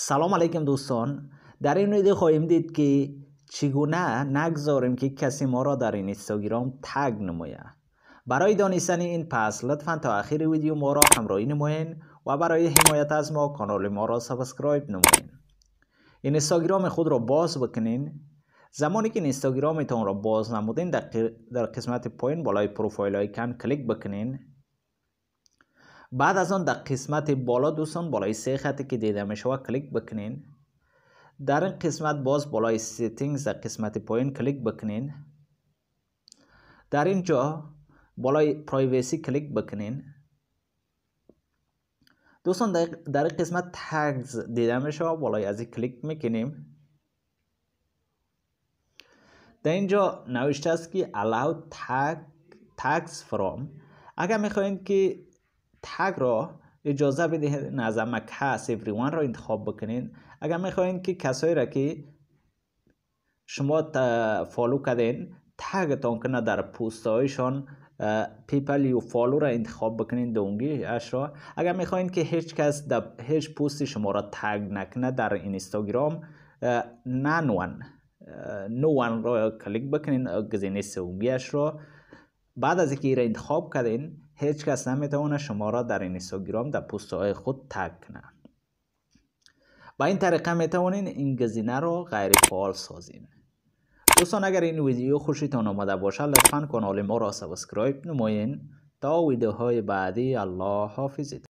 سلام علیکم دوستان در این ویدیو خواهیم دید که چگونه نگذاریم که کسی ما را در این اینستاگرام تگ نماید برای دانستن این پس لطفا تا آخر ویدیو ما را همراهی نمایین و برای حمایت از ما کانال ما را سابسکرایب این اینستاگرام خود را باز بکنین زمانی که اینستاگرامتان را باز نمودین در قسمت پایین بالای پروفایل های کلیک بکنین بعد از آن در قسمت بالا دوستان بالای سه خطی که دیده میشوه کلیک بکنین در این قسمت باز بالای سیتینگز در قسمت پایین کلیک بکنین در اینجا بالای پرایویسی کلیک بکنین دوستان در قسمت تگز دیده میشوه بالای از کلیک میکنیم در اینجا نوشته است که allow tag tags from اگر میخواین که تگ را اجازه بدهید نظمک هست افریوان را انتخاب بکنین اگر میخواین که کسایی را که شما فالو کردین تان کنه در پوست هایشان پیپل یو فالو را انتخاب بکنین دونگی اش را اگر میخواین که هیچ کس در هیچ پوست شما را تگ نکنه در اینستاگرام نانوان نوان را کلیک بکنین گزینه اش را بعد از اینکه را انتخاب کردین هیچ کس نمیتونه شما را در این اینستاگرام در پست های خود تگ کنه با این طریقه میتوانین این گزینه را غیر فعال سازین دوستان اگر این ویدیو خوشتان آمده باشه لطفا کانال ما را سابسکرایب نماین تا ویدیوهای بعدی الله حافظید.